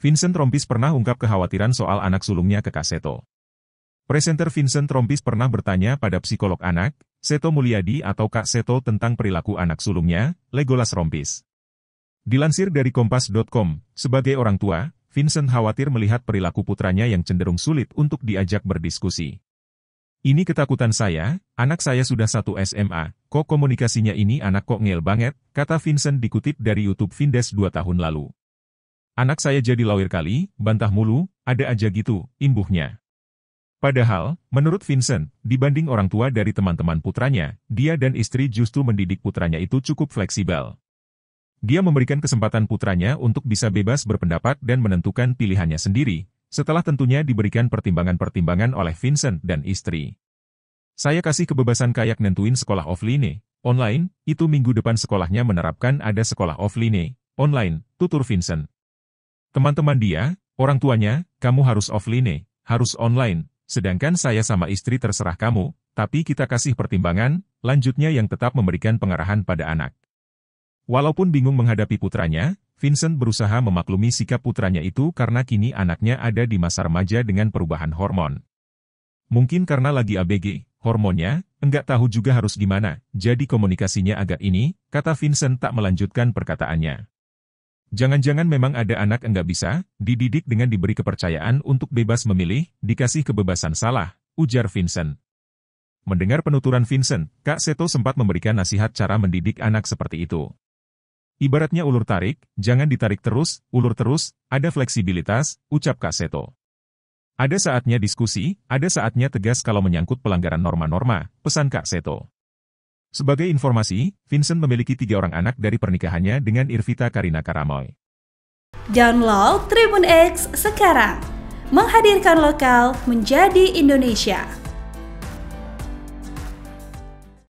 Vincent Rompis pernah ungkap kekhawatiran soal anak sulungnya ke Kak Seto. Presenter Vincent Rompis pernah bertanya pada psikolog anak, Seto Mulyadi atau Kak Seto tentang perilaku anak sulungnya, Legolas Rompis. Dilansir dari Kompas.com, sebagai orang tua, Vincent khawatir melihat perilaku putranya yang cenderung sulit untuk diajak berdiskusi. Ini ketakutan saya, anak saya sudah satu SMA, kok komunikasinya ini anak kok ngel banget, kata Vincent dikutip dari YouTube Vindes dua tahun lalu. Anak saya jadi lawir kali, bantah mulu, ada aja gitu, imbuhnya. Padahal, menurut Vincent, dibanding orang tua dari teman-teman putranya, dia dan istri justru mendidik putranya itu cukup fleksibel. Dia memberikan kesempatan putranya untuk bisa bebas berpendapat dan menentukan pilihannya sendiri, setelah tentunya diberikan pertimbangan-pertimbangan oleh Vincent dan istri. Saya kasih kebebasan kayak nentuin sekolah offline, online, itu minggu depan sekolahnya menerapkan ada sekolah offline, online, tutur Vincent. Teman-teman dia, orang tuanya, kamu harus offline, eh, harus online, sedangkan saya sama istri terserah kamu, tapi kita kasih pertimbangan, lanjutnya yang tetap memberikan pengarahan pada anak. Walaupun bingung menghadapi putranya, Vincent berusaha memaklumi sikap putranya itu karena kini anaknya ada di masa remaja dengan perubahan hormon. Mungkin karena lagi ABG, hormonnya, enggak tahu juga harus gimana, jadi komunikasinya agak ini, kata Vincent tak melanjutkan perkataannya. Jangan-jangan memang ada anak enggak bisa, dididik dengan diberi kepercayaan untuk bebas memilih, dikasih kebebasan salah, ujar Vincent. Mendengar penuturan Vincent, Kak Seto sempat memberikan nasihat cara mendidik anak seperti itu. Ibaratnya ulur tarik, jangan ditarik terus, ulur terus, ada fleksibilitas, ucap Kak Seto. Ada saatnya diskusi, ada saatnya tegas kalau menyangkut pelanggaran norma-norma, pesan Kak Seto. Sebagai informasi, Vincent memiliki tiga orang anak dari pernikahannya dengan Irvita Karina Karamoy. Download Tribun X sekarang, menghadirkan lokal menjadi Indonesia.